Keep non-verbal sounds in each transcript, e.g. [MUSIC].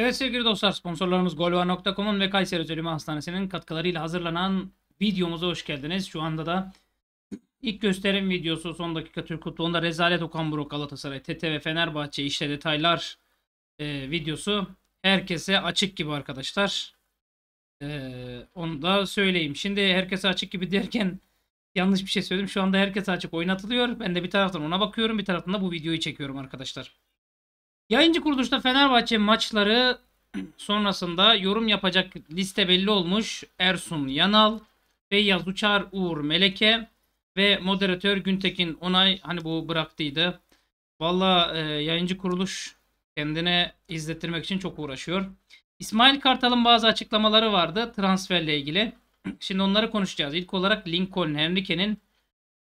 Evet sevgili dostlar sponsorlarımız golva.com'un ve Kayseri Özel Hastanesi'nin katkılarıyla hazırlanan videomuza hoş geldiniz. Şu anda da ilk gösterim videosu son dakika Türk Futbolu'nda rezalet Okan Buruk Galatasaray TT ve Fenerbahçe işte detaylar e, videosu herkese açık gibi arkadaşlar. E, onu da söyleyeyim. Şimdi herkese açık gibi derken yanlış bir şey söyledim. Şu anda herkese açık oynatılıyor. Ben de bir taraftan ona bakıyorum bir taraftan da bu videoyu çekiyorum arkadaşlar. Yayıncı kuruluşta Fenerbahçe maçları [CLEARS THROAT] sonrasında yorum yapacak liste belli olmuş. Ersun Yanal, Feyyaz Uçar, Uğur Meleke ve moderatör Güntekin Onay hani bu bıraktıydı. Valla e, yayıncı kuruluş kendine izlettirmek için çok uğraşıyor. İsmail Kartal'ın bazı açıklamaları vardı transferle ilgili. [CLEARS THROAT] Şimdi onları konuşacağız. İlk olarak Lincoln Henrique'nin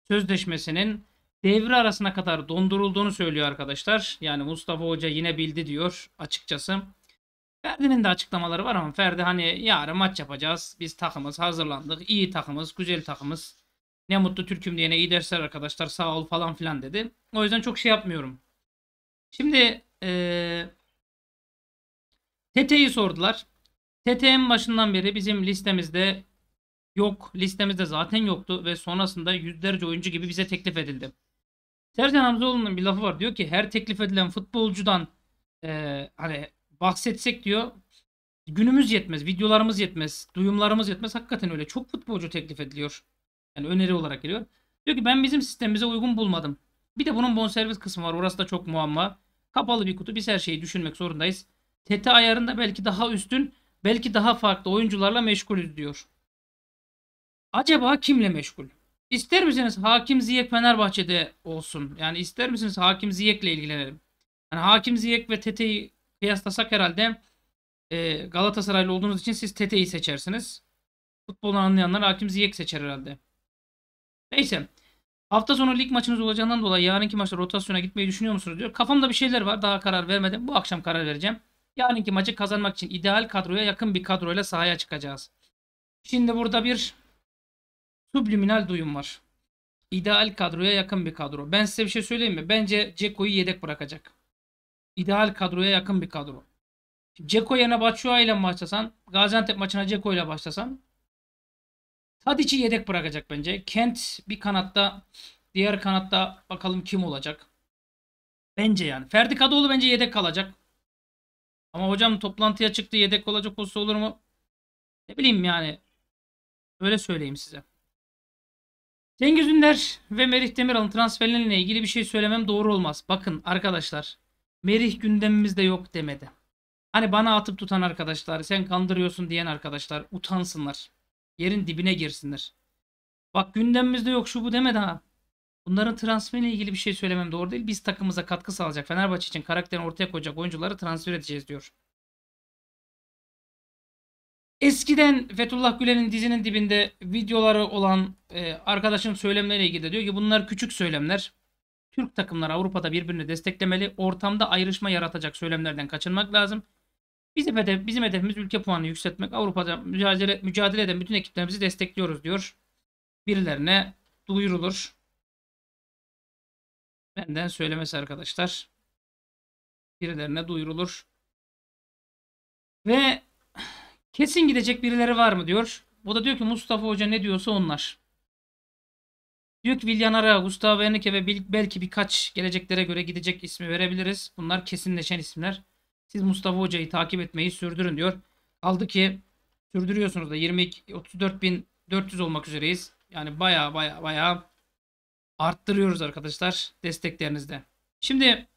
sözleşmesinin devre arasına kadar dondurulduğunu söylüyor arkadaşlar. Yani Mustafa Hoca yine bildi diyor açıkçası. Ferdi'nin de açıklamaları var ama Ferdi hani yarın maç yapacağız. Biz takımız hazırlandık. iyi takımız, güzel takımız. Ne mutlu Türk'üm diyene iyi dersler arkadaşlar sağ ol falan filan dedi. O yüzden çok şey yapmıyorum. Şimdi ee, TT'yi sordular. TT başından beri bizim listemizde yok. Listemizde zaten yoktu ve sonrasında yüzlerce oyuncu gibi bize teklif edildi. Sercan Hamzoğlu'nun bir lafı var. Diyor ki her teklif edilen futbolcudan e, hani bahsetsek diyor günümüz yetmez, videolarımız yetmez, duyumlarımız yetmez. Hakikaten öyle. Çok futbolcu teklif ediliyor. Yani öneri olarak geliyor. Diyor ki ben bizim sistemimize uygun bulmadım. Bir de bunun bonservis kısmı var. Orası da çok muamma. Kapalı bir kutu. Biz her şeyi düşünmek zorundayız. TT ayarında belki daha üstün, belki daha farklı oyuncularla meşgulüz diyor. Acaba kimle meşgul? İster misiniz Hakim Ziyek Fenerbahçe'de olsun? Yani ister misiniz Hakim Ziyek'le ilgilenelim? Yani Hakim Ziyek ve Tete'yi kıyaslasak herhalde e, Galatasaraylı olduğunuz için siz Tete'yi seçersiniz. Futbolu anlayanlar Hakim Ziyek seçer herhalde. Neyse. Hafta sonu lig maçınız olacağından dolayı yarınki maçta rotasyona gitmeyi düşünüyor musunuz diyor. Kafamda bir şeyler var. Daha karar vermedim. Bu akşam karar vereceğim. Yarınki maçı kazanmak için ideal kadroya yakın bir kadroyla sahaya çıkacağız. Şimdi burada bir subliminal duyum var. İdeal kadroya yakın bir kadro. Ben size bir şey söyleyeyim mi? Bence Ceko'yu yedek bırakacak. İdeal kadroya yakın bir kadro. Ceko yerine Batshuayi ile başlasan, Gaziantep maçına Ceko ile başlasan Tadic'i yedek bırakacak bence. Kent bir kanatta, diğer kanatta bakalım kim olacak. Bence yani. Ferdi Kadıoğlu bence yedek kalacak. Ama hocam toplantıya çıktı yedek olacak olsa olur mu? Ne bileyim yani. Öyle söyleyeyim size. Cengiz Ünder ve Merih Demiral'ın transferleriyle ilgili bir şey söylemem doğru olmaz. Bakın arkadaşlar Merih gündemimizde yok demedi. Hani bana atıp tutan arkadaşlar, sen kandırıyorsun diyen arkadaşlar utansınlar. Yerin dibine girsinler. Bak gündemimizde yok şu bu demedi ha. Bunların transferiyle ilgili bir şey söylemem doğru değil. Biz takımıza katkı sağlayacak. Fenerbahçe için karakterini ortaya koyacak oyuncuları transfer edeceğiz diyor. Eskiden Fethullah Gülen'in dizinin dibinde videoları olan e, arkadaşım söylemleriyle ilgili de diyor ki bunlar küçük söylemler. Türk takımları Avrupa'da birbirini desteklemeli. Ortamda ayrışma yaratacak söylemlerden kaçınmak lazım. Bizim, hedef, bizim hedefimiz ülke puanını yükseltmek. Avrupa'da mücadele, mücadele eden bütün ekiplerimizi destekliyoruz diyor. Birilerine duyurulur. Benden söylemesi arkadaşlar. Birilerine duyurulur. Ve Kesin gidecek birileri var mı diyor. O da diyor ki Mustafa Hoca ne diyorsa onlar. Diyor ki Villanara, Gustavo Henrique ve belki birkaç geleceklere göre gidecek ismi verebiliriz. Bunlar kesinleşen isimler. Siz Mustafa Hoca'yı takip etmeyi sürdürün diyor. Kaldı ki sürdürüyorsunuz da 22 34.400 olmak üzereyiz. Yani baya baya baya arttırıyoruz arkadaşlar desteklerinizde. Şimdi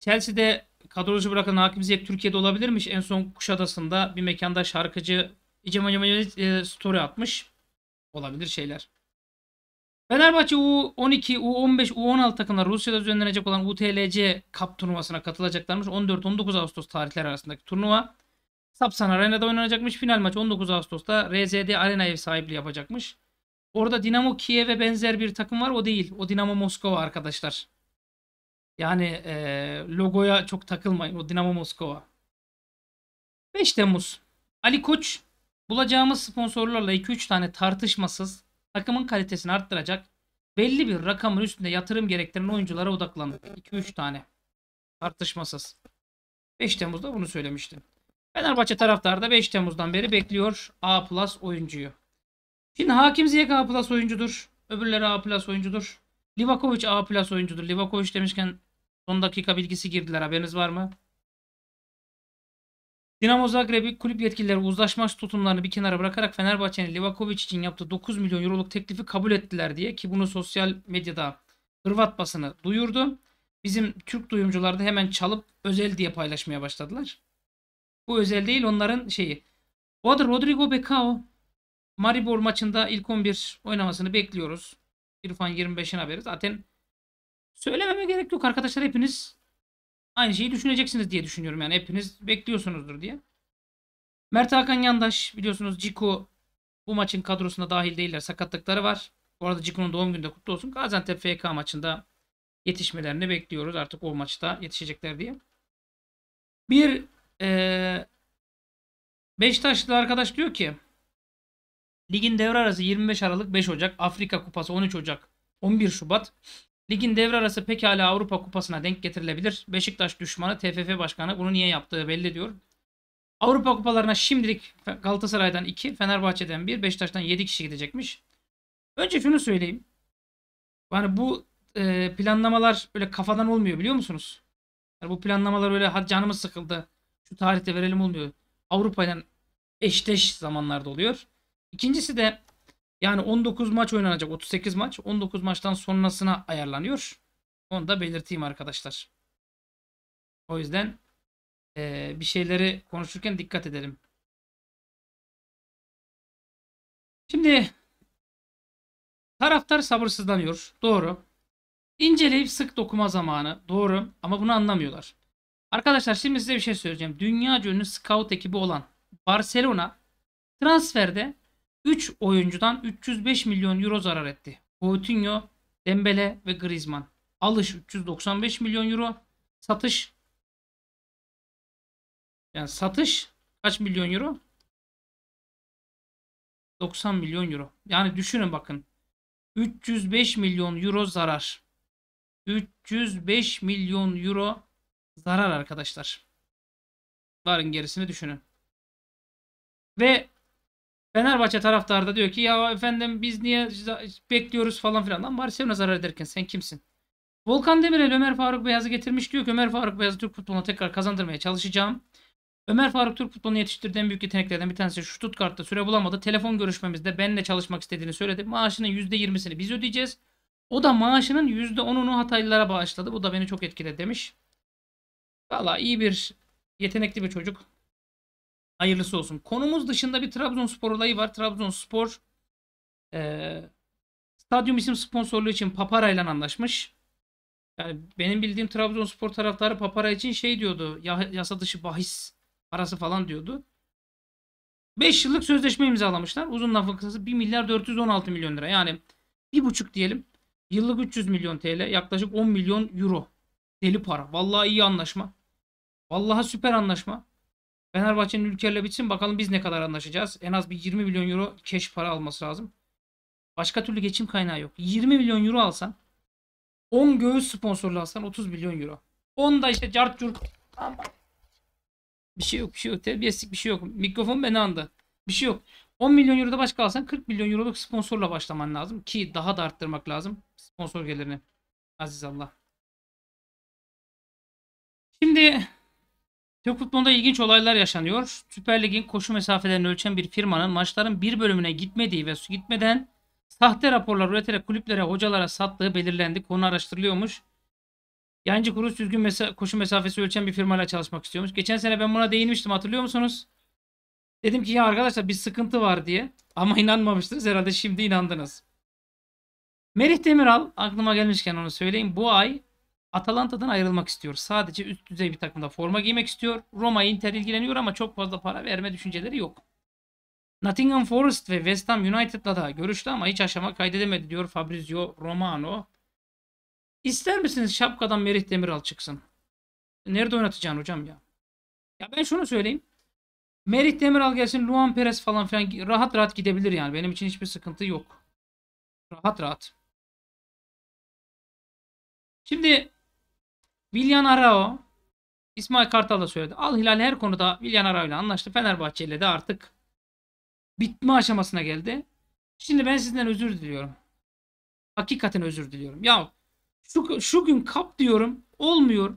Chelsea'de kadro dışı bırakan hakimiyet Türkiye'de olabilirmiş. En son Kuşadası'nda bir mekanda şarkıcı İcem Hocam'a e, story atmış. Olabilir şeyler. Fenerbahçe U12, U15, U16 takımlar Rusya'da düzenlenecek olan UTLC Cup turnuvasına katılacaklarmış. 14-19 Ağustos tarihleri arasındaki turnuva. Sapsan Arena'da oynanacakmış. Final maç 19 Ağustos'ta RZD Arena ev sahipliği yapacakmış. Orada Dinamo Kiev'e benzer bir takım var. O değil. O Dinamo Moskova arkadaşlar. Yani e, logoya çok takılmayın. O Dinamo Moskova. 5 Temmuz. Ali Koç bulacağımız sponsorlarla 2-3 tane tartışmasız takımın kalitesini arttıracak belli bir rakamın üstünde yatırım gerektiren oyunculara odaklanın. 2-3 tane. Tartışmasız. 5 Temmuz'da bunu söylemiştim. Fenerbahçe taraftarı da 5 Temmuz'dan beri bekliyor A plus oyuncuyu. Şimdi Hakim Ziyek A plus oyuncudur. Öbürleri A plus oyuncudur. Livakovic A plus oyuncudur. Livakovic demişken son dakika bilgisi girdiler. Haberiniz var mı? Dinamo Zagreb'i kulüp yetkilileri uzlaşma tutumlarını bir kenara bırakarak Fenerbahçe'nin Livakovic için yaptığı 9 milyon euroluk teklifi kabul ettiler diye ki bunu sosyal medyada Hırvat basını duyurdu. Bizim Türk duyumcular da hemen çalıp özel diye paylaşmaya başladılar. Bu özel değil onların şeyi. Bu arada Rodrigo Becao Maribor maçında ilk 11 oynamasını bekliyoruz. İrfan 25'in haberi zaten söylememe gerek yok arkadaşlar hepiniz aynı şeyi düşüneceksiniz diye düşünüyorum yani hepiniz bekliyorsunuzdur diye. Mert Hakan Yandaş biliyorsunuz Ciku bu maçın kadrosuna dahil değiller sakatlıkları var. Bu arada Ciko'nun doğum günü de kutlu olsun. Gaziantep FK maçında yetişmelerini bekliyoruz artık o maçta yetişecekler diye. Bir ee, Beşiktaşlı arkadaş diyor ki Ligin devre arası 25 Aralık 5 Ocak. Afrika Kupası 13 Ocak 11 Şubat. Ligin devre arası pekala Avrupa Kupası'na denk getirilebilir. Beşiktaş düşmanı TFF Başkanı bunu niye yaptığı belli diyor. Avrupa Kupalarına şimdilik Galatasaray'dan 2, Fenerbahçe'den 1, Beşiktaş'tan 7 kişi gidecekmiş. Önce şunu söyleyeyim. Yani bu e, planlamalar böyle kafadan olmuyor biliyor musunuz? Yani bu planlamalar öyle hadi canımız sıkıldı. Şu tarihte verelim olmuyor. Avrupa'dan ile zamanlarda oluyor. İkincisi de yani 19 maç oynanacak 38 maç 19 maçtan sonrasına ayarlanıyor. Onu da belirteyim arkadaşlar. O yüzden e, bir şeyleri konuşurken dikkat edelim. Şimdi taraftar sabırsızlanıyor. Doğru. İnceleyip sık dokuma zamanı. Doğru. Ama bunu anlamıyorlar. Arkadaşlar şimdi size bir şey söyleyeceğim. Dünya ünlü scout ekibi olan Barcelona transferde 3 oyuncudan 305 milyon euro zarar etti. Coutinho, Dembele ve Griezmann. Alış 395 milyon euro. Satış yani satış kaç milyon euro? 90 milyon euro. Yani düşünün bakın. 305 milyon euro zarar. 305 milyon euro zarar arkadaşlar. Varın gerisini düşünün. Ve Fenerbahçe taraftarı da diyor ki ya efendim biz niye bekliyoruz falan filan. Lan Barcelona zarar ederken sen kimsin? Volkan Demirel Ömer Faruk Beyaz'ı getirmiş diyor ki Ömer Faruk Beyaz'ı Türk futboluna tekrar kazandırmaya çalışacağım. Ömer Faruk Türk futbolunu yetiştirdiği en büyük yeteneklerden bir tanesi şu Stuttgart'ta süre bulamadı. Telefon görüşmemizde benle çalışmak istediğini söyledi. Maaşının %20'sini biz ödeyeceğiz. O da maaşının %10'unu Hataylılara bağışladı. Bu da beni çok etkiledi demiş. Valla iyi bir yetenekli bir çocuk. Hayırlısı olsun. Konumuz dışında bir Trabzonspor olayı var. Trabzonspor e, stadyum isim sponsorluğu için Papara ile anlaşmış. Yani benim bildiğim Trabzonspor taraftarı Papara için şey diyordu. Ya, yasa dışı bahis parası falan diyordu. 5 yıllık sözleşme imzalamışlar. Uzun lafın kısası 1 milyar 416 milyon lira. Yani bir buçuk diyelim. Yıllık 300 milyon TL. Yaklaşık 10 milyon euro. Deli para. Vallahi iyi anlaşma. Vallahi süper anlaşma. Fenerbahçe'nin Ülker'le bitsin bakalım biz ne kadar anlaşacağız. En az bir 20 milyon euro keş para alması lazım. Başka türlü geçim kaynağı yok. 20 milyon euro alsan 10 göğüs sponsorlu alsan 30 milyon euro. 10 da işte cart curt. Bir şey yok bir şey yok. Terbiyesizlik bir şey yok. Mikrofon beni andı. Bir şey yok. 10 milyon euro da başka alsan 40 milyon euroluk sponsorla başlaman lazım. Ki daha da arttırmak lazım sponsor gelirini. Aziz Allah. Şimdi Türk futbolunda ilginç olaylar yaşanıyor. Süper Lig'in koşu mesafelerini ölçen bir firmanın maçların bir bölümüne gitmediği ve su gitmeden sahte raporlar üreterek kulüplere, hocalara sattığı belirlendi. Konu araştırılıyormuş. Yancı Kuru düzgün mesa koşu mesafesi ölçen bir firmayla çalışmak istiyormuş. Geçen sene ben buna değinmiştim hatırlıyor musunuz? Dedim ki ya arkadaşlar bir sıkıntı var diye. Ama inanmamıştınız herhalde şimdi inandınız. Merih Demiral aklıma gelmişken onu söyleyeyim. Bu ay Atalanta'dan ayrılmak istiyor. Sadece üst düzey bir takımda forma giymek istiyor. Roma Inter ilgileniyor ama çok fazla para verme düşünceleri yok. Nottingham Forest ve West Ham United'la da görüştü ama hiç aşama kaydedemedi diyor Fabrizio Romano. İster misiniz şapkadan Merih Demiral çıksın? Nerede oynatacaksın hocam ya? Ya ben şunu söyleyeyim. Merih Demiral gelsin Luan Perez falan filan rahat rahat gidebilir yani. Benim için hiçbir sıkıntı yok. Rahat rahat. Şimdi Villan Arao İsmail Kartal da söyledi. Al Hilal her konuda Villan Arao ile anlaştı. Fenerbahçe ile de artık bitme aşamasına geldi. Şimdi ben sizden özür diliyorum. Hakikaten özür diliyorum. Ya şu, şu gün kap diyorum olmuyor.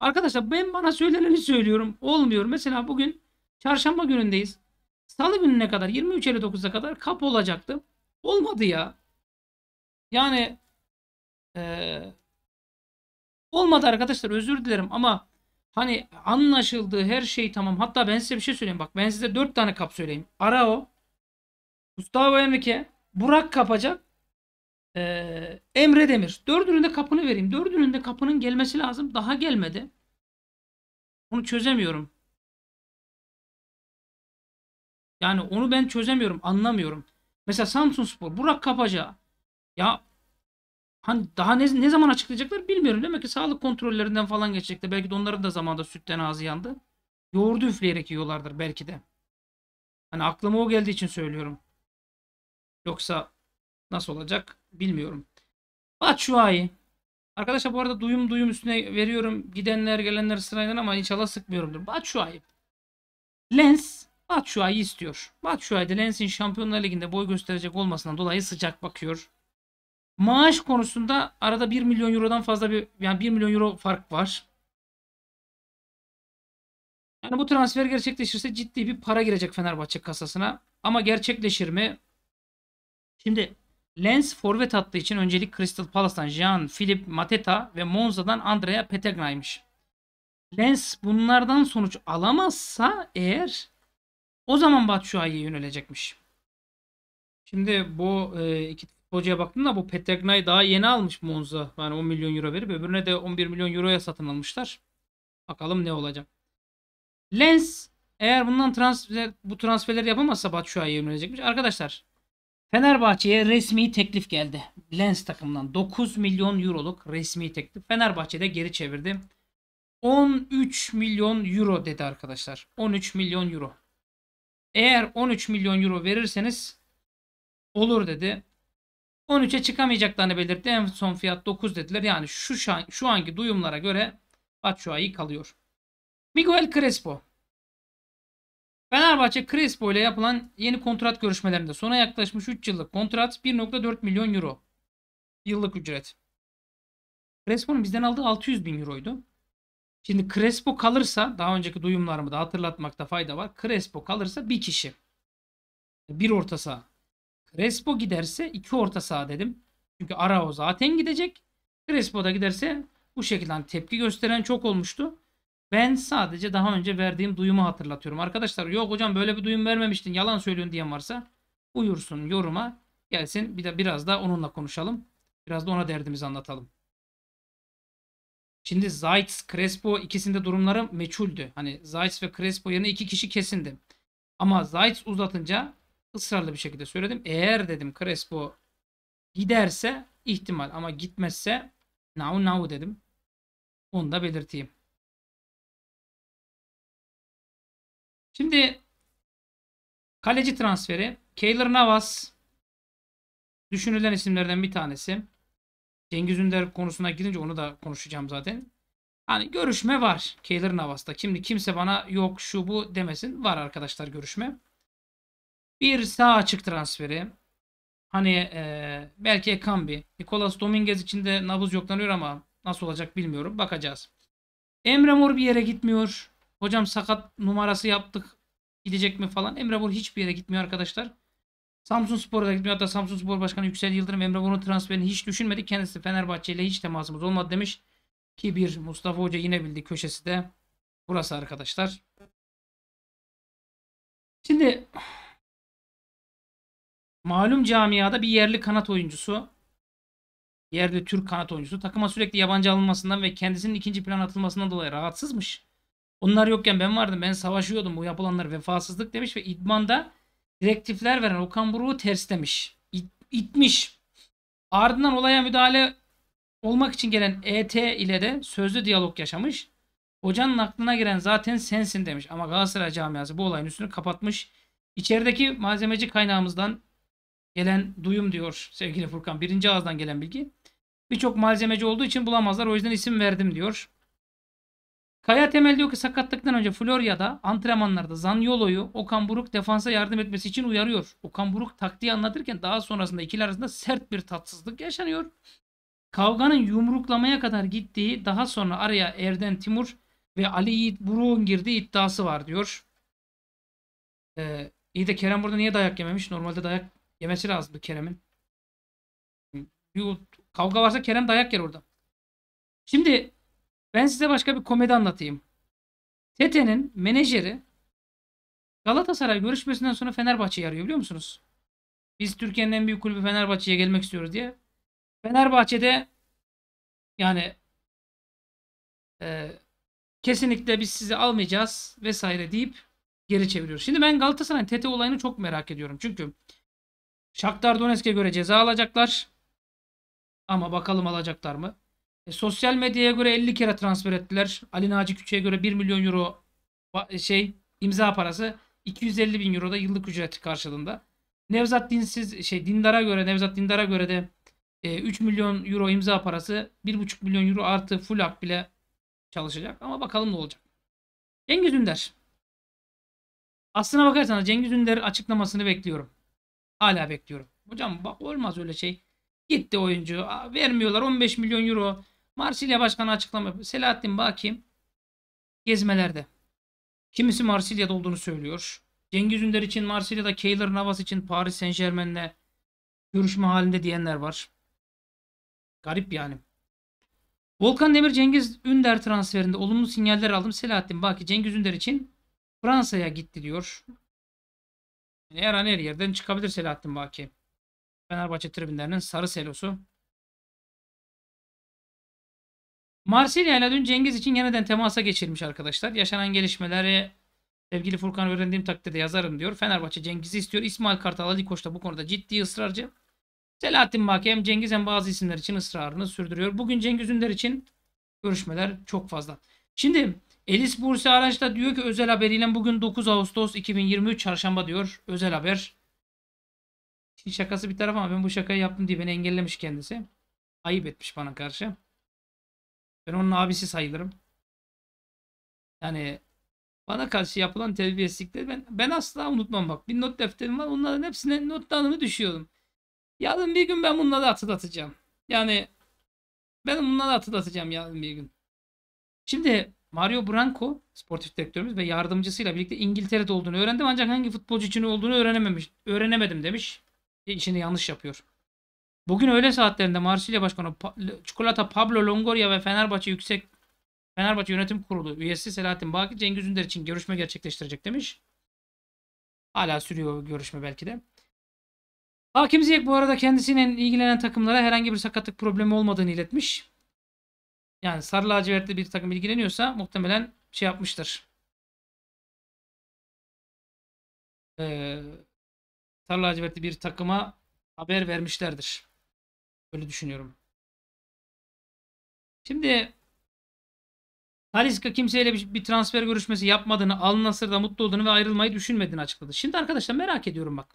Arkadaşlar ben bana söyleneni söylüyorum olmuyor. Mesela bugün çarşamba günündeyiz. Salı gününe kadar 23.59'a kadar kap olacaktı. Olmadı ya. Yani ee, Olmadı arkadaşlar özür dilerim ama hani anlaşıldığı her şey tamam. Hatta ben size bir şey söyleyeyim. Bak ben size dört tane kap söyleyeyim. Arao, Gustavo Henrique, Burak kapacak. Ee, Emre Demir. Dördünün de kapını vereyim. Dördünün de kapının gelmesi lazım. Daha gelmedi. bunu çözemiyorum. Yani onu ben çözemiyorum. Anlamıyorum. Mesela Samsun Spor. Burak Kapaca. Ya Hani daha ne, ne zaman açıklayacaklar bilmiyorum. Demek ki sağlık kontrollerinden falan geçecekler. Belki de onların da zamanında sütten ağzı yandı. Yoğurdu üfleyerek yiyorlardır belki de. Hani aklıma o geldiği için söylüyorum. Yoksa nasıl olacak bilmiyorum. Batshuayi. Arkadaşlar bu arada duyum duyum üstüne veriyorum. Gidenler gelenler sırayla ama inşallah sıkmıyorumdur. Batshuayi. Lens Batshuayi istiyor. Batshuayi de Lens'in Şampiyonlar Ligi'nde boy gösterecek olmasından dolayı sıcak bakıyor. Maaş konusunda arada 1 milyon eurodan fazla bir yani 1 milyon euro fark var. Yani bu transfer gerçekleşirse ciddi bir para girecek Fenerbahçe kasasına. Ama gerçekleşir mi? Şimdi Lens forvet attığı için öncelik Crystal Palace'tan jean Philip, Mateta ve Monza'dan Andrea Petegna'ymış. Lens bunlardan sonuç alamazsa eğer o zaman Batshuayi'ye yönelecekmiş. Şimdi bu e, iki Hoca'ya baktım da bu Petegna'yı daha yeni almış Monza. Yani 10 milyon euro verip öbürüne de 11 milyon euroya satın almışlar. Bakalım ne olacak. Lens eğer bundan transfer bu transferleri yapamazsa Batshuayi'ye yönelecekmiş. Arkadaşlar Fenerbahçe'ye resmi teklif geldi. Lens takımından 9 milyon euroluk resmi teklif. Fenerbahçe'de geri çevirdi. 13 milyon euro dedi arkadaşlar. 13 milyon euro. Eğer 13 milyon euro verirseniz olur dedi. 13'e çıkamayacaklarını belirtti. En son fiyat 9 dediler. Yani şu şan, şu anki duyumlara göre Batshuayi kalıyor. Miguel Crespo. Fenerbahçe Crespo ile yapılan yeni kontrat görüşmelerinde sona yaklaşmış 3 yıllık kontrat 1.4 milyon euro yıllık ücret. Crespo'nun bizden aldığı 600 bin euroydu. Şimdi Crespo kalırsa daha önceki duyumlarımı da hatırlatmakta fayda var. Crespo kalırsa bir kişi. Bir orta saha. Crespo giderse iki orta saha dedim. Çünkü Arao zaten gidecek. Crespo da giderse bu şekilde hani tepki gösteren çok olmuştu. Ben sadece daha önce verdiğim duyumu hatırlatıyorum. Arkadaşlar yok hocam böyle bir duyum vermemiştin yalan söylüyorsun diyen varsa uyursun yoruma gelsin bir de biraz da onunla konuşalım. Biraz da ona derdimizi anlatalım. Şimdi Zayt, Crespo ikisinde durumları meçhuldü. Hani Zayt ve Crespo yerine iki kişi kesindi. Ama Zayt uzatınca ısrarlı bir şekilde söyledim. Eğer dedim Crespo giderse ihtimal ama gitmezse now now dedim. Onu da belirteyim. Şimdi kaleci transferi Keylor Navas düşünülen isimlerden bir tanesi. Cengiz Ünder konusuna gidince onu da konuşacağım zaten. Hani görüşme var Keylor Navas'ta. Şimdi kimse bana yok şu bu demesin. Var arkadaşlar görüşme. Bir sağ açık transferi. Hani e, belki Ekambi. Nicolas Dominguez için de nabız yoklanıyor ama nasıl olacak bilmiyorum. Bakacağız. Emre Mor bir yere gitmiyor. Hocam sakat numarası yaptık. Gidecek mi falan. Emre Mor hiçbir yere gitmiyor arkadaşlar. Samsun Spor'a da gitmiyor. Hatta Samsun Spor Başkanı Yüksel Yıldırım Emre Mor'un transferini hiç düşünmedi. Kendisi Fenerbahçe ile hiç temasımız olmadı demiş. Ki bir Mustafa Hoca yine bildi köşesi de burası arkadaşlar. Şimdi Malum camiada bir yerli kanat oyuncusu, yerli Türk kanat oyuncusu takıma sürekli yabancı alınmasından ve kendisinin ikinci plan atılmasından dolayı rahatsızmış. Onlar yokken ben vardım, ben savaşıyordum. Bu yapılanlar vefasızlık demiş ve idmanda direktifler veren Okan Buruk'u terslemiş. İt, itmiş. Ardından olaya müdahale olmak için gelen ET ile de sözlü diyalog yaşamış. Hocanın aklına giren zaten sensin demiş ama Galatasaray camiası bu olayın üstünü kapatmış. İçerideki malzemeci kaynağımızdan gelen duyum diyor sevgili Furkan. Birinci ağızdan gelen bilgi. Birçok malzemeci olduğu için bulamazlar. O yüzden isim verdim diyor. Kaya Temel diyor ki sakatlıktan önce Florya'da antrenmanlarda Zanyolo'yu Okan Buruk defansa yardım etmesi için uyarıyor. Okan Buruk taktiği anlatırken daha sonrasında ikili arasında sert bir tatsızlık yaşanıyor. Kavganın yumruklamaya kadar gittiği daha sonra araya Erden Timur ve Ali Yiğit Buruk'un girdiği iddiası var diyor. Ee, iyi de Kerem burada niye dayak yememiş? Normalde dayak Yemesi lazımdı Kerem'in. Kavga varsa Kerem dayak yer orada. Şimdi ben size başka bir komedi anlatayım. Tete'nin menajeri Galatasaray görüşmesinden sonra Fenerbahçe'yi arıyor biliyor musunuz? Biz Türkiye'nin en büyük kulübü Fenerbahçe'ye gelmek istiyoruz diye. Fenerbahçe'de yani e, kesinlikle biz sizi almayacağız vesaire deyip geri çeviriyor. Şimdi ben Galatasaray'ın Tete olayını çok merak ediyorum. Çünkü Shakhtar Donetsk'e göre ceza alacaklar. Ama bakalım alacaklar mı? E, sosyal medyaya göre 50 kere transfer ettiler. Ali Naci Küçük'e göre 1 milyon euro e, şey imza parası 250 bin euro da yıllık ücret karşılığında. Nevzat Dinsiz şey Dindar'a göre Nevzat Dindar'a göre de e, 3 milyon euro imza parası 1,5 milyon euro artı full hak bile çalışacak. Ama bakalım ne olacak. Cengiz Ünder. Aslına bakarsanız Cengiz Ünder açıklamasını bekliyorum. Hala bekliyorum. Hocam bak olmaz öyle şey. Gitti oyuncu. Vermiyorlar 15 milyon euro. Marsilya Başkanı açıklama Selahattin Bakim gezmelerde. Kimisi Marsilya'da olduğunu söylüyor. Cengiz Ünder için Marsilya'da, Keylor Navas için Paris Saint Germain'le görüşme halinde diyenler var. Garip yani. Volkan Demir Cengiz Ünder transferinde olumlu sinyaller aldım. Selahattin Baki Cengiz Ünder için Fransa'ya gitti diyor. Her an her yerden çıkabilir Selahattin Baki. Fenerbahçe tribünlerinin sarı selosu. Marsilya ile dün Cengiz için yeniden temasa geçirmiş arkadaşlar. Yaşanan gelişmeleri sevgili Furkan öğrendiğim takdirde yazarım diyor. Fenerbahçe Cengiz'i istiyor. İsmail Kartal Ali Koç da bu konuda ciddi ısrarcı. Selahattin Baki hem Cengiz hem bazı isimler için ısrarını sürdürüyor. Bugün Cengiz Ünder için görüşmeler çok fazla. Şimdi Elis Bursa Araç da diyor ki özel haberiyle bugün 9 Ağustos 2023 çarşamba diyor. Özel haber. şakası bir taraf ama ben bu şakayı yaptım diye beni engellemiş kendisi. Ayıp etmiş bana karşı. Ben onun abisi sayılırım. Yani bana karşı yapılan terbiyesizlikleri ben ben asla unutmam bak. Bir not defterim var. Onların hepsine notlarını düşüyorum. Yarın bir gün ben bunları hatırlatacağım. Yani ben bunları hatırlatacağım yarın bir gün. Şimdi Mario Branco sportif direktörümüz ve yardımcısıyla birlikte İngiltere'de olduğunu öğrendim ancak hangi futbolcu için olduğunu öğrenememiş, öğrenemedim demiş. E, işini yanlış yapıyor. Bugün öğle saatlerinde Marsilya Başkanı Çikolata Pablo Longoria ve Fenerbahçe Yüksek Fenerbahçe Yönetim Kurulu üyesi Selahattin Baki Cengiz Ünder için görüşme gerçekleştirecek demiş. Hala sürüyor görüşme belki de. Hakim Ziyek bu arada kendisinin ilgilenen takımlara herhangi bir sakatlık problemi olmadığını iletmiş yani sarı lacivertli bir takım ilgileniyorsa muhtemelen şey yapmıştır. Ee, sarı lacivertli bir takıma haber vermişlerdir. Öyle düşünüyorum. Şimdi Taliska kimseyle bir, bir transfer görüşmesi yapmadığını, Al Nasır'da mutlu olduğunu ve ayrılmayı düşünmediğini açıkladı. Şimdi arkadaşlar merak ediyorum bak.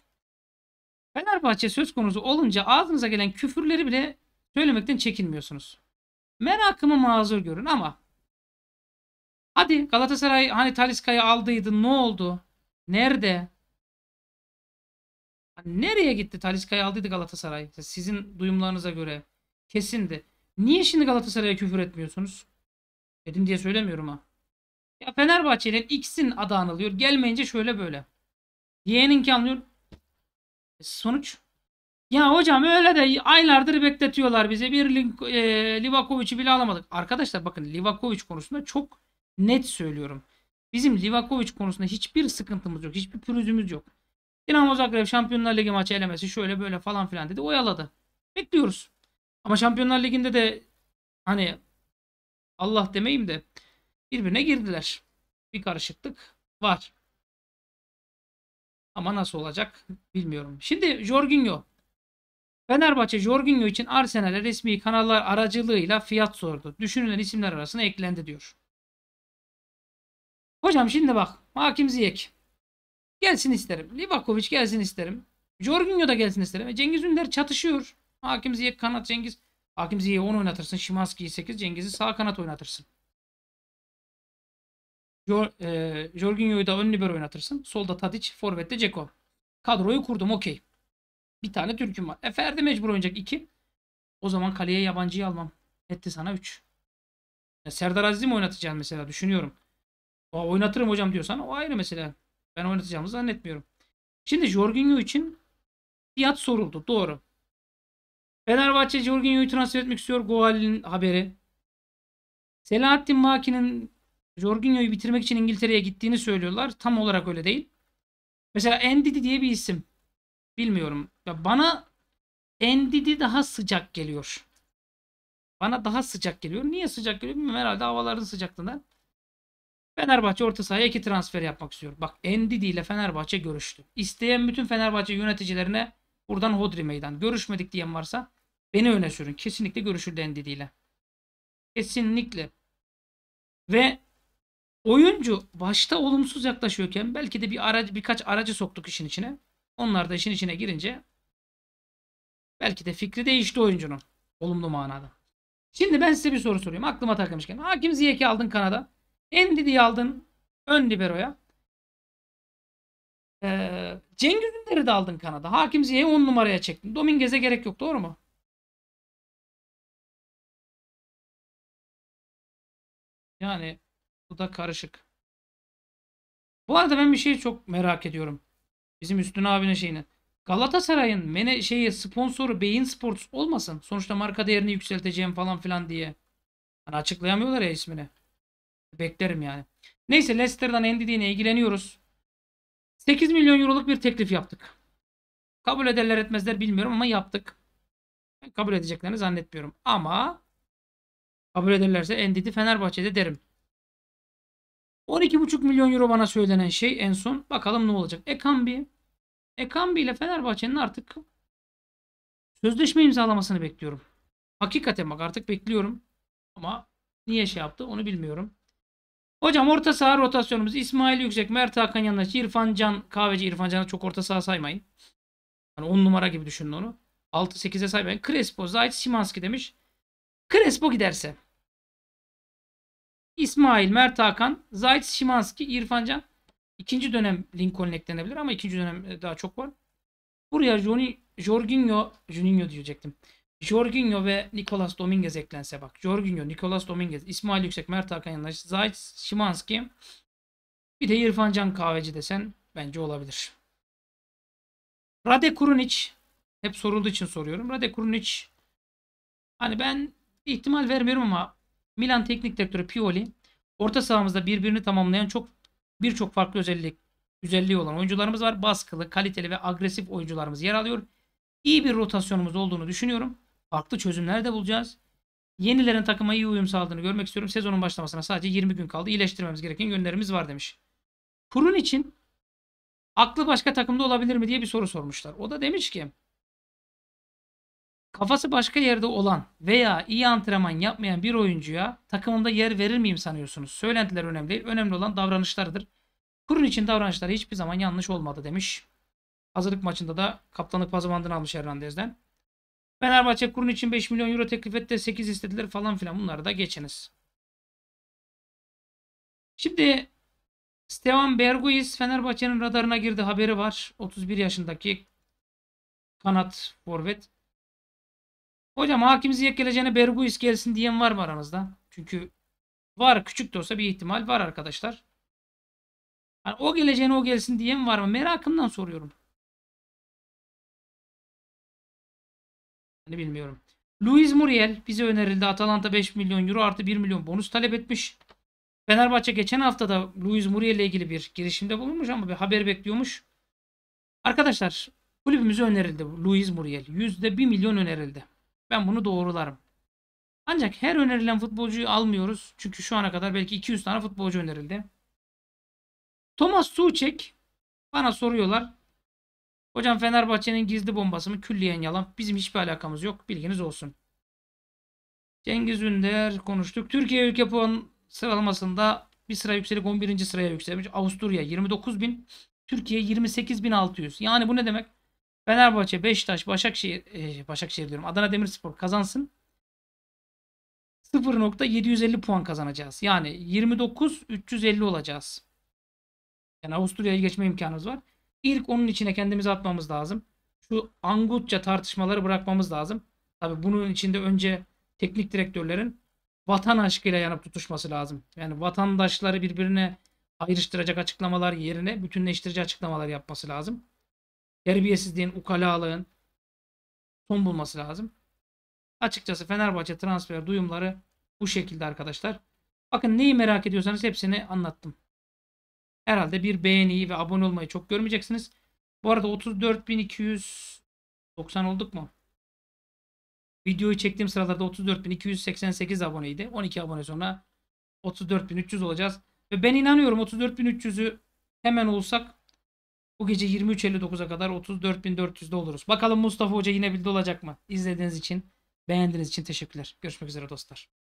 Fenerbahçe söz konusu olunca ağzınıza gelen küfürleri bile söylemekten çekinmiyorsunuz. Merakımı mazur görün ama hadi Galatasaray hani Taliska'yı aldıydı ne oldu? Nerede? Hani nereye gitti Taliska'yı aldıydı Galatasaray? Sizin duyumlarınıza göre kesindi. Niye şimdi Galatasaray'a küfür etmiyorsunuz? Dedim diye söylemiyorum ha. Ya Fenerbahçe'nin X'in adı anılıyor. Gelmeyince şöyle böyle. Y'nin anılıyor. E, sonuç ya hocam öyle de aylardır bekletiyorlar bize. Bir link, e, Livakovic'i bile alamadık. Arkadaşlar bakın Livakovic konusunda çok net söylüyorum. Bizim Livakovic konusunda hiçbir sıkıntımız yok. Hiçbir pürüzümüz yok. Dinamo Zagreb Şampiyonlar Ligi maçı elemesi şöyle böyle falan filan dedi. Oyaladı. Bekliyoruz. Ama Şampiyonlar Ligi'nde de hani Allah demeyim de birbirine girdiler. Bir karışıklık var. Ama nasıl olacak bilmiyorum. Şimdi Jorginho Fenerbahçe Jorginho için Arsenal'e resmi kanallar aracılığıyla fiyat sordu. Düşünülen isimler arasına eklendi diyor. Hocam şimdi bak. Hakim Ziyek. Gelsin isterim. Livakovic gelsin isterim. Jorginho da gelsin isterim. E Cengiz Ünder çatışıyor. Hakim Ziyek kanat Cengiz. Hakim Ziyek'i 10 oynatırsın. Şimanski'yi 8. Cengiz'i sağ kanat oynatırsın. E, Jorginho'yu da ön libero oynatırsın. Solda Tadic, forvette Ceko. Kadroyu kurdum okey. Bir tane Türk'üm var. E Ferdi mecbur oynayacak 2. O zaman kaleye yabancıyı almam. Etti sana 3. Serdar Aziz'i mi oynatacaksın mesela düşünüyorum. O oynatırım hocam diyorsan o ayrı mesela. Ben oynatacağımı zannetmiyorum. Şimdi Jorginho için fiyat soruldu. Doğru. Fenerbahçe Jorginho'yu transfer etmek istiyor. Goal'in haberi. Selahattin Maki'nin Jorginho'yu bitirmek için İngiltere'ye gittiğini söylüyorlar. Tam olarak öyle değil. Mesela Endidi diye bir isim. Bilmiyorum. Ya bana Endidi daha sıcak geliyor. Bana daha sıcak geliyor. Niye sıcak geliyor bilmiyorum. Herhalde havaların sıcaklığından. Fenerbahçe orta sahaya iki transfer yapmak istiyor. Bak Endidi ile Fenerbahçe görüştü. İsteyen bütün Fenerbahçe yöneticilerine buradan hodri meydan. Görüşmedik diyen varsa beni öne sürün. Kesinlikle görüşüldü Endidi ile. Kesinlikle. Ve oyuncu başta olumsuz yaklaşıyorken belki de bir aracı, birkaç aracı soktuk işin içine. Onlar da işin içine girince belki de fikri değişti oyuncunun. Olumlu manada. Şimdi ben size bir soru sorayım. Aklıma takılmışken. Hakim Ziyek'i aldın kanada. Endidi'yi aldın ön liberoya. Ee, Cengiz Ünder'i de aldın kanada. Hakim Ziyek'i 10 numaraya çektin. Dominguez'e gerek yok. Doğru mu? Yani bu da karışık. Bu arada ben bir şeyi çok merak ediyorum. Bizim Üstün abinin şeyini. Galatasaray'ın mene şeyi sponsoru Beyin Sports olmasın. Sonuçta marka değerini yükselteceğim falan filan diye. Hani açıklayamıyorlar ya ismini. Beklerim yani. Neyse Leicester'dan Endidi'ne ilgileniyoruz. 8 milyon euroluk bir teklif yaptık. Kabul ederler etmezler bilmiyorum ama yaptık. kabul edeceklerini zannetmiyorum. Ama kabul ederlerse Endidi Fenerbahçe'de derim. 12,5 milyon euro bana söylenen şey en son. Bakalım ne olacak. Ekambi. Ekambi ile Fenerbahçe'nin artık sözleşme imzalamasını bekliyorum. Hakikaten bak artık bekliyorum. Ama niye şey yaptı onu bilmiyorum. Hocam orta saha rotasyonumuz İsmail Yüksek, Mert Hakan Yandaş, İrfan Can, Kahveci İrfan Can'ı çok orta saha saymayın. Hani 10 numara gibi düşünün onu. 6-8'e saymayın. Crespo, Zayt, Simanski demiş. Crespo giderse. İsmail, Mert Hakan, Zayt, Şimanski, İrfancan. İkinci dönem Lincoln eklenebilir ama ikinci dönem e, daha çok var. Buraya Joni, Jorginho, Juninho diyecektim. Jorginho ve Nicolas Dominguez eklense bak. Jorginho, Nicolas Dominguez, İsmail Yüksek, Mert Hakan Yandaş, Zayt, Şimanski. Bir de İrfan Can Kahveci desen bence olabilir. Rade Kurunic. Hep sorulduğu için soruyorum. Rade Kurunic. Hani ben ihtimal vermiyorum ama Milan teknik direktörü Pioli orta sahamızda birbirini tamamlayan çok birçok farklı özellik güzelliği olan oyuncularımız var. Baskılı, kaliteli ve agresif oyuncularımız yer alıyor. İyi bir rotasyonumuz olduğunu düşünüyorum. Farklı çözümler de bulacağız. Yenilerin takıma iyi uyum sağladığını görmek istiyorum. Sezonun başlamasına sadece 20 gün kaldı. İyileştirmemiz gereken yönlerimiz var demiş. Kurun için aklı başka takımda olabilir mi diye bir soru sormuşlar. O da demiş ki Kafası başka yerde olan veya iyi antrenman yapmayan bir oyuncuya takımında yer verir miyim sanıyorsunuz? Söylentiler önemli değil. Önemli olan davranışlardır. Kurun için davranışları hiçbir zaman yanlış olmadı demiş. Hazırlık maçında da kaptanlık pazımandını almış Hernandez'den. Fenerbahçe kurun için 5 milyon euro teklif etti. 8 istediler falan filan. Bunları da geçiniz. Şimdi Stevan Berguiz Fenerbahçe'nin radarına girdi haberi var. 31 yaşındaki kanat forvet. Hocam hakim ziyek geleceğine Berguis gelsin diyen var mı aranızda? Çünkü var küçük de olsa bir ihtimal var arkadaşlar. Yani o geleceğine o gelsin diyen var mı? Merakımdan soruyorum. Hani bilmiyorum. Luis Muriel bize önerildi. Atalanta 5 milyon euro artı 1 milyon bonus talep etmiş. Fenerbahçe geçen hafta da Luis Muriel ile ilgili bir girişimde bulunmuş ama bir haber bekliyormuş. Arkadaşlar kulübümüze önerildi Luis Muriel. %1 milyon önerildi. Ben bunu doğrularım. Ancak her önerilen futbolcuyu almıyoruz. Çünkü şu ana kadar belki 200 tane futbolcu önerildi. Thomas Suçek bana soruyorlar. Hocam Fenerbahçe'nin gizli bombası mı külliyen yalan. Bizim hiçbir alakamız yok. Bilginiz olsun. Cengiz Ünder konuştuk. Türkiye ülke puan sıralamasında bir sıra yükselip 11. sıraya yükselmiş. Avusturya 29.000. Türkiye 28.600. Yani bu ne demek? Fenerbahçe, Beşiktaş, Başakşehir, e, Başakşehir diyorum. Adana Demirspor kazansın. 0.750 puan kazanacağız. Yani 29 350 olacağız. Yani Avusturya'yı geçme imkanımız var. İlk onun içine kendimizi atmamız lazım. Şu angutça tartışmaları bırakmamız lazım. Tabi bunun içinde önce teknik direktörlerin vatan aşkıyla yanıp tutuşması lazım. Yani vatandaşları birbirine ayrıştıracak açıklamalar yerine bütünleştirici açıklamalar yapması lazım terbiyesizliğin, ukalalığın son bulması lazım. Açıkçası Fenerbahçe transfer duyumları bu şekilde arkadaşlar. Bakın neyi merak ediyorsanız hepsini anlattım. Herhalde bir beğeniyi ve abone olmayı çok görmeyeceksiniz. Bu arada 34.290 olduk mu? Videoyu çektiğim sıralarda 34.288 aboneydi. 12 abone sonra 34.300 olacağız. Ve ben inanıyorum 34.300'ü hemen olsak bu gece 23.59'a kadar 34.400'de oluruz. Bakalım Mustafa Hoca yine bildi olacak mı? İzlediğiniz için, beğendiğiniz için teşekkürler. Görüşmek üzere dostlar.